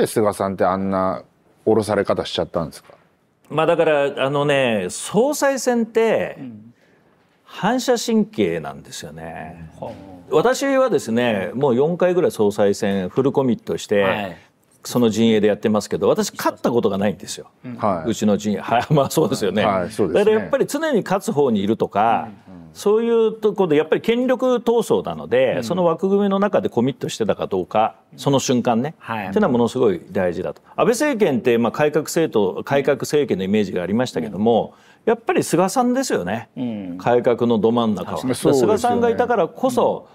で菅さんってあんな降ろされ方しちゃったんですかまあだからあのね総裁選って、反射神経なんですよね、うん、私はですねもう4回ぐらい総裁選フルコミットして、はいその陣営でやってますけど私勝ったことがないんですよ、うん、うちの陣営、はい、まあそうですよねはい、はい、ねだからやっぱり常に勝つ方にいるとか、うんそういうところでやっぱり権力闘争なので、うん、その枠組みの中でコミットしてたかどうかその瞬間ね、はい、っていうのはものすごい大事だと。安倍政権ってまあ改革政党改革政権のイメージがありましたけども、うん、やっぱり菅さんですよね、うん、改革のど真ん中は、ね、菅さんがいたからこそ、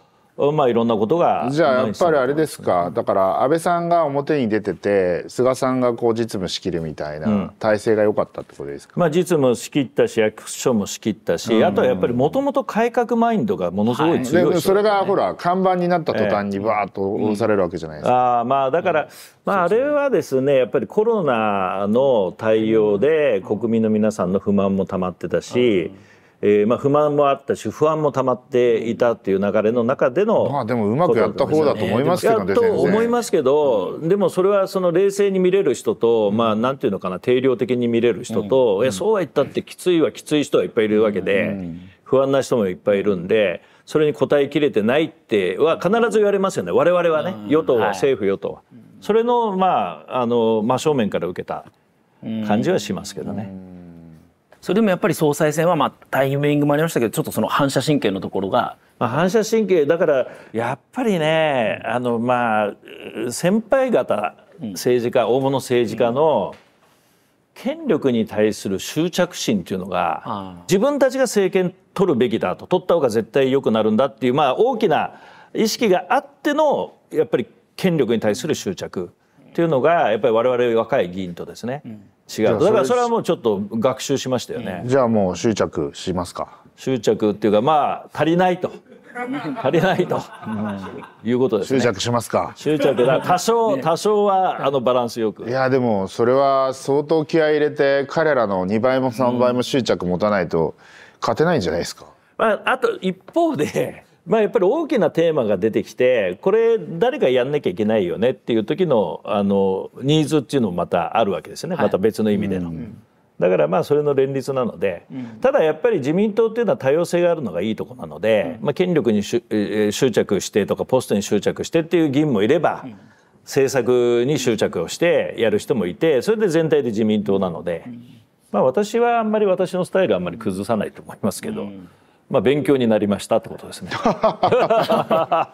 まあ、いろんなことがじゃあやっぱりあれですかだから安倍さんが表に出てて菅さんがこう実務仕切るみたいな体制が良かったってことですか、うん、まあ、実務仕切ったし役所も仕切ったし、うん、あとはやっぱりもともと改革マインドがものすごい強い、ねはい、それがほら看板になった途端にバーッと下ろされるわけじゃないですか。うん、あまあ、だから、まあ、あれはですねやっぱりコロナの対応で国民の皆さんの不満もたまってたし。えー、まあ不満もあったし不安もたまっていたっていう流れの中での、まあでもうまくやった方だと思いますけどね。と思いますけど、でもそれはその冷静に見れる人と、まあなんていうのかな定量的に見れる人と、いやそうは言ったってきついはきつい人はいっぱいいるわけで、不安な人もいっぱいいるんで。それに応えきれてないっては必ず言われますよね我々はね与党は政府与党は、それのまああの真正面から受けた感じはしますけどね。それでもやっぱり総裁選はまあタイミングもありましたけどちょっとその反射神経のところがまあ、反射神経だからやっぱりねあのまあ先輩方政治家、うん、大物政治家の権力に対する執着心っていうのが、自分たちが政権取るべきだと取った方が絶対良くなるんだっていうまあ大きな意識があってのやっぱり権力に対する執着っていうのがやっぱり我々若い議員とですね、うん違うだからそれはもうちょっと学習しましたよねじゃあもう執着しますか執着っていうかまあ足りないと足りないと、う ん、いうことです、ね、執着しますか執着だ多少多少はあのバランスよくいやでもそれは相当気合い入れて彼らの2倍も3倍も執着持たないと勝てないんじゃないですか、うん、まあ、あと一方でまあ、やっぱり大きなテーマが出てきてこれ誰かやんなきゃいけないよねっていう時のあのニーズっていうのもまたあるわけですよね、また別の意味での。うん、だからまあそれの連立なので、うん、ただやっぱり自民党っていうのは多様性があるのがいいとこなので、うん、まあ、権力にし、えー、執着してとかポストに執着してっていう議員もいれば、政策に執着をしてやる人もいてそれで全体で自民党なので、まあ、私はあんまり私のスタイルはあんまり崩さないと思いますけど。まあ勉強になりましたってことですね。